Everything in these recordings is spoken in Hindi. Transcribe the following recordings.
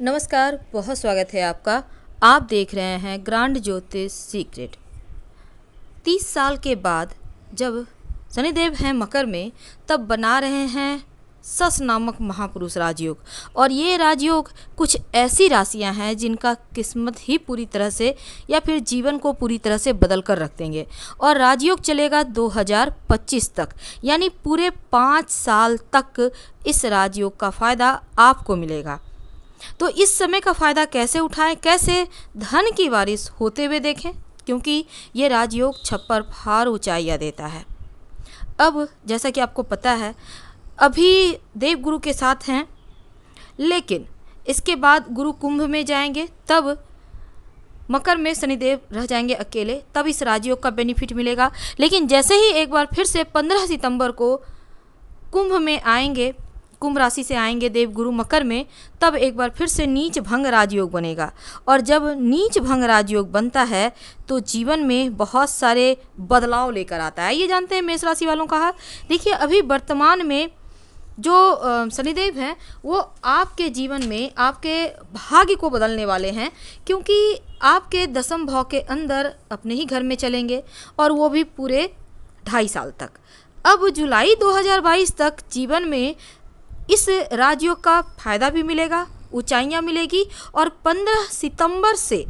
नमस्कार बहुत स्वागत है आपका आप देख रहे हैं ग्रांड ज्योतिष सीक्रेट तीस साल के बाद जब शनिदेव हैं मकर में तब बना रहे हैं सस नामक महापुरुष राजयोग और ये राजयोग कुछ ऐसी राशियां हैं जिनका किस्मत ही पूरी तरह से या फिर जीवन को पूरी तरह से बदल कर रख देंगे और राजयोग चलेगा 2025 तक यानी पूरे पाँच साल तक इस राजयोग का फ़ायदा आपको मिलेगा तो इस समय का फ़ायदा कैसे उठाएं कैसे धन की बारिश होते हुए देखें क्योंकि ये राजयोग छप्पर फार ऊँचाइया देता है अब जैसा कि आपको पता है अभी देवगुरु के साथ हैं लेकिन इसके बाद गुरु कुंभ में जाएंगे तब मकर में शनिदेव रह जाएंगे अकेले तब इस राजयोग का बेनिफिट मिलेगा लेकिन जैसे ही एक बार फिर से 15 सितंबर को कुंभ में आएंगे कुंभ राशि से आएंगे देवगुरु मकर में तब एक बार फिर से नीच भंग राजयोग बनेगा और जब नीच भंग राजयोग बनता है तो जीवन में बहुत सारे बदलाव लेकर आता है ये जानते हैं मेष राशि वालों का देखिए अभी वर्तमान में जो शनिदेव हैं वो आपके जीवन में आपके भाग्य को बदलने वाले हैं क्योंकि आपके दसम भाव के अंदर अपने ही घर में चलेंगे और वो भी पूरे ढाई साल तक अब जुलाई 2022 तक जीवन में इस राजयोग का फायदा भी मिलेगा ऊंचाइयां मिलेगी और 15 सितंबर से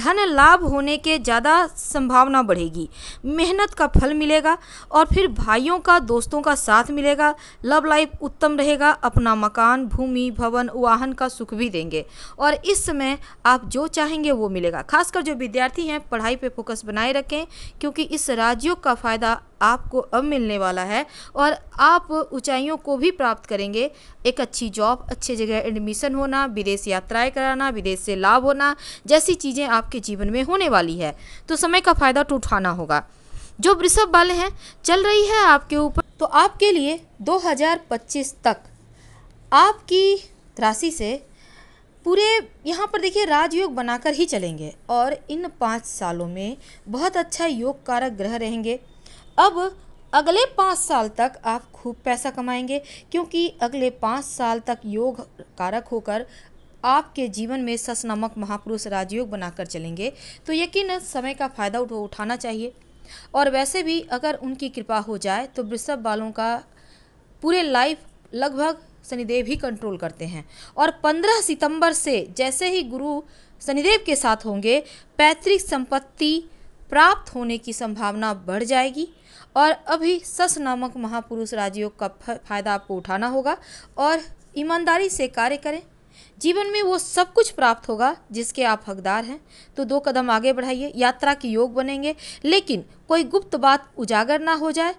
धन लाभ होने के ज़्यादा संभावना बढ़ेगी मेहनत का फल मिलेगा और फिर भाइयों का दोस्तों का साथ मिलेगा लव लाइफ उत्तम रहेगा अपना मकान भूमि भवन वाहन का सुख भी देंगे और इस समय आप जो चाहेंगे वो मिलेगा खासकर जो विद्यार्थी हैं पढ़ाई पे फोकस बनाए रखें क्योंकि इस राजयोग का फ़ायदा आपको अब मिलने वाला है और आप ऊंचाइयों को भी प्राप्त करेंगे एक अच्छी जॉब अच्छे जगह एडमिशन होना विदेश यात्राएं कराना विदेश से लाभ होना जैसी चीज़ें आपके जीवन में होने वाली है तो समय का फ़ायदा तो उठाना होगा जो वृषभ वाले हैं चल रही है आपके ऊपर तो आपके लिए 2025 तक आपकी राशि से पूरे यहाँ पर देखिए राजयोग बनाकर ही चलेंगे और इन पाँच सालों में बहुत अच्छा योग कारक ग्रह रहेंगे अब अगले पाँच साल तक आप खूब पैसा कमाएंगे क्योंकि अगले पाँच साल तक योग कारक होकर आपके जीवन में सस नामक महापुरुष राजयोग बनाकर चलेंगे तो यकीन समय का फ़ायदा उठ उठाना चाहिए और वैसे भी अगर उनकी कृपा हो जाए तो वृषभ वालों का पूरे लाइफ लगभग शनिदेव ही कंट्रोल करते हैं और 15 सितंबर से जैसे ही गुरु शनिदेव के साथ होंगे पैतृक संपत्ति प्राप्त होने की संभावना बढ़ जाएगी और अभी सस नामक महापुरुष राजयोग का फायदा आपको उठाना होगा और ईमानदारी से कार्य करें जीवन में वो सब कुछ प्राप्त होगा जिसके आप हकदार हैं तो दो कदम आगे बढ़ाइए यात्रा के योग बनेंगे लेकिन कोई गुप्त बात उजागर ना हो जाए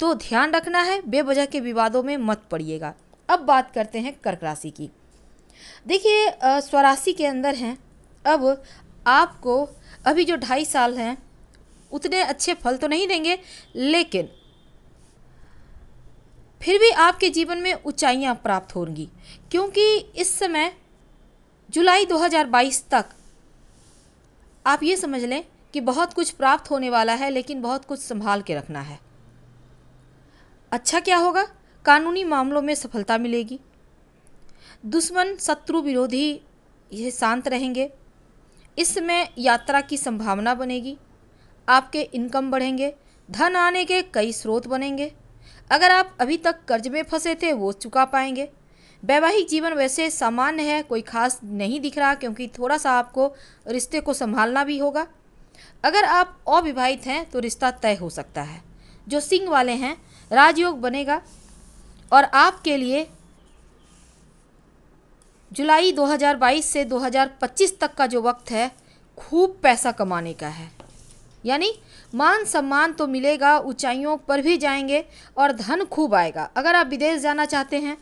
तो ध्यान रखना है बेवजह के विवादों में मत पड़िएगा अब बात करते हैं कर्क राशि की देखिए स्वराशि के अंदर हैं अब आपको अभी जो ढाई साल हैं उतने अच्छे फल तो नहीं देंगे लेकिन फिर भी आपके जीवन में ऊंचाइयां प्राप्त होंगी क्योंकि इस समय जुलाई 2022 तक आप ये समझ लें कि बहुत कुछ प्राप्त होने वाला है लेकिन बहुत कुछ संभाल के रखना है अच्छा क्या होगा कानूनी मामलों में सफलता मिलेगी दुश्मन शत्रु विरोधी ये शांत रहेंगे इस समय यात्रा की संभावना बनेगी आपके इनकम बढ़ेंगे धन आने के कई स्रोत बनेंगे अगर आप अभी तक कर्ज में फंसे थे वो चुका पाएंगे वैवाहिक जीवन वैसे सामान्य है कोई खास नहीं दिख रहा क्योंकि थोड़ा सा आपको रिश्ते को संभालना भी होगा अगर आप अविवाहित हैं तो रिश्ता तय हो सकता है जो सिंह वाले हैं राजयोग बनेगा और आपके लिए जुलाई 2022 से 2025 तक का जो वक्त है खूब पैसा कमाने का है यानी मान सम्मान तो मिलेगा ऊंचाइयों पर भी जाएंगे और धन खूब आएगा अगर आप विदेश जाना चाहते हैं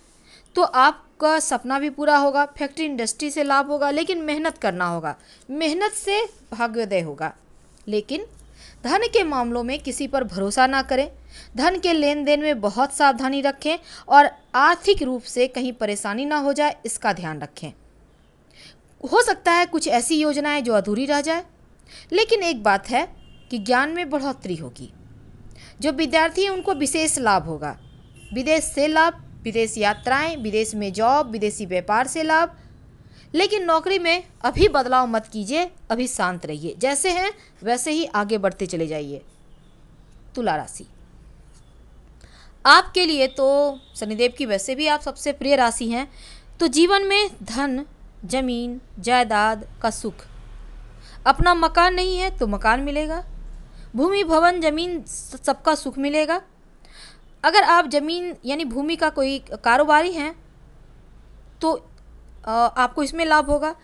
तो आपका सपना भी पूरा होगा फैक्ट्री इंडस्ट्री से लाभ होगा लेकिन मेहनत करना होगा मेहनत से भाग्योदय होगा लेकिन धन के मामलों में किसी पर भरोसा ना करें धन के लेन देन में बहुत सावधानी रखें और आर्थिक रूप से कहीं परेशानी ना हो जाए इसका ध्यान रखें हो सकता है कुछ ऐसी योजनाएं जो अधूरी रह जाए लेकिन एक बात है कि ज्ञान में बढ़ोतरी होगी जो विद्यार्थी हैं उनको विशेष लाभ होगा विदेश से लाभ विदेश यात्राएं विदेश में जॉब विदेशी व्यापार से लाभ लेकिन नौकरी में अभी बदलाव मत कीजिए अभी शांत रहिए जैसे हैं वैसे ही आगे बढ़ते चले जाइए तुला राशि आपके लिए तो शनिदेव की वैसे भी आप सबसे प्रिय राशि हैं तो जीवन में धन जमीन जायदाद का सुख अपना मकान नहीं है तो मकान मिलेगा भूमि भवन जमीन सबका सुख मिलेगा अगर आप ज़मीन यानी भूमि का कोई कारोबारी हैं तो आपको इसमें लाभ होगा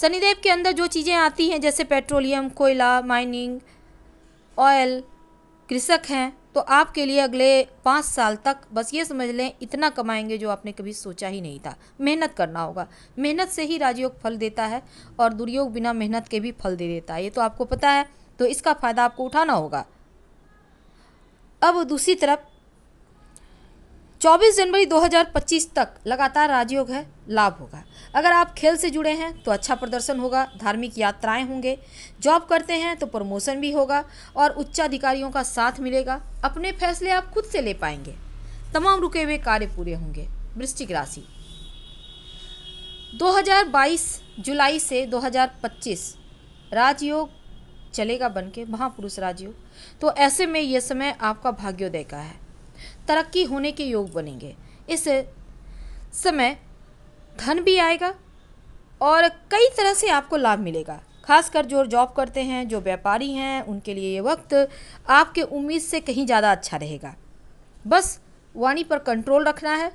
शनिदेव के अंदर जो चीज़ें आती हैं जैसे पेट्रोलियम कोयला माइनिंग ऑयल कृषक हैं तो आपके लिए अगले पाँच साल तक बस ये समझ लें इतना कमाएंगे जो आपने कभी सोचा ही नहीं था मेहनत करना होगा मेहनत से ही राजयोग फल देता है और दुर्योग बिना मेहनत के भी फल दे देता है ये तो आपको पता है तो इसका फ़ायदा आपको उठाना होगा अब दूसरी तरफ 24 जनवरी 2025 तक लगातार राजयोग है लाभ होगा अगर आप खेल से जुड़े हैं तो अच्छा प्रदर्शन होगा धार्मिक यात्राएं होंगे जॉब करते हैं तो प्रमोशन भी होगा और उच्चाधिकारियों का साथ मिलेगा अपने फैसले आप खुद से ले पाएंगे तमाम रुके हुए कार्य पूरे होंगे वृश्चिक राशि 2022 जुलाई से 2025 राजयोग चलेगा बन के महापुरुष राजयोग तो ऐसे में ये समय आपका भाग्योदय का है तरक्की होने के योग बनेंगे इस समय धन भी आएगा और कई तरह से आपको लाभ मिलेगा खासकर जो जॉब करते हैं जो व्यापारी हैं उनके लिए ये वक्त आपके उम्मीद से कहीं ज़्यादा अच्छा रहेगा बस वाणी पर कंट्रोल रखना है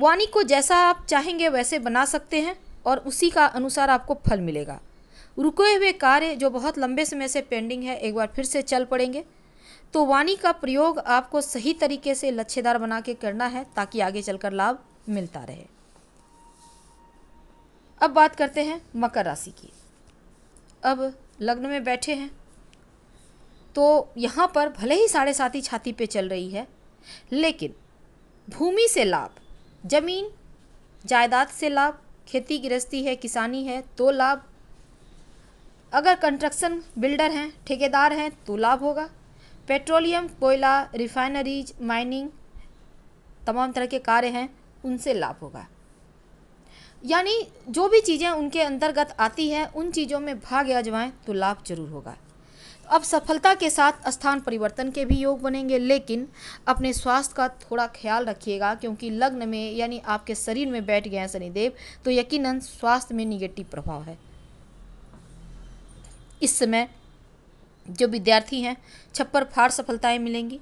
वाणी को जैसा आप चाहेंगे वैसे बना सकते हैं और उसी का अनुसार आपको फल मिलेगा रुके हुए कार्य जो बहुत लंबे समय से पेंडिंग है एक बार फिर से चल पड़ेंगे तो वाणी का प्रयोग आपको सही तरीके से लच्छेदार बना के करना है ताकि आगे चलकर लाभ मिलता रहे अब बात करते हैं मकर राशि की अब लग्न में बैठे हैं तो यहाँ पर भले ही साढ़े साथी छाती पे चल रही है लेकिन भूमि से लाभ जमीन जायदाद से लाभ खेती गृहस्थी है किसानी है तो लाभ अगर कंस्ट्रक्शन बिल्डर हैं ठेकेदार हैं तो लाभ होगा पेट्रोलियम कोयला रिफाइनरीज माइनिंग तमाम तरह के कार्य हैं उनसे लाभ होगा यानी जो भी चीज़ें उनके अंतर्गत आती हैं उन चीज़ों में भाग जवाएँ तो लाभ जरूर होगा अब सफलता के साथ स्थान परिवर्तन के भी योग बनेंगे लेकिन अपने स्वास्थ्य का थोड़ा ख्याल रखिएगा क्योंकि लग्न में यानी आपके शरीर में बैठ गए हैं शनिदेव तो यकीनन स्वास्थ्य में निगेटिव प्रभाव है इस समय जो विद्यार्थी हैं छप्पर फाड़ सफलताएं मिलेंगी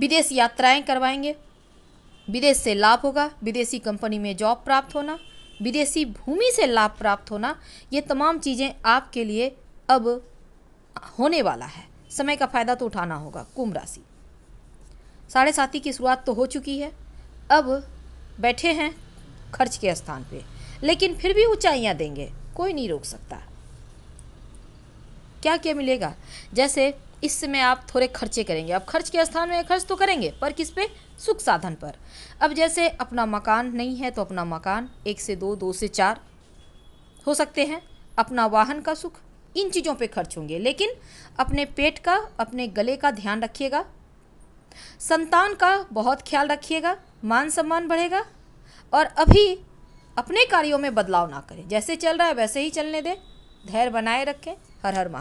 विदेश यात्राएं करवाएंगे विदेश से लाभ होगा विदेशी कंपनी में जॉब प्राप्त होना विदेशी भूमि से लाभ प्राप्त होना ये तमाम चीज़ें आपके लिए अब होने वाला है समय का फ़ायदा तो उठाना होगा कुंभ राशि साढ़े साथी की शुरुआत तो हो चुकी है अब बैठे हैं खर्च के स्थान पे लेकिन फिर भी ऊंचाइयां देंगे कोई नहीं रोक सकता क्या क्या मिलेगा जैसे इस समय आप थोड़े खर्चे करेंगे अब खर्च के स्थान में खर्च तो करेंगे पर किस पे सुख साधन पर अब जैसे अपना मकान नहीं है तो अपना मकान एक से दो दो से चार हो सकते हैं अपना वाहन का सुख इन चीज़ों पे खर्च होंगे लेकिन अपने पेट का अपने गले का ध्यान रखिएगा संतान का बहुत ख्याल रखिएगा मान सम्मान बढ़ेगा और अभी अपने कार्यों में बदलाव ना करें जैसे चल रहा है वैसे ही चलने दें धैर्य बनाए रखें हर हर महा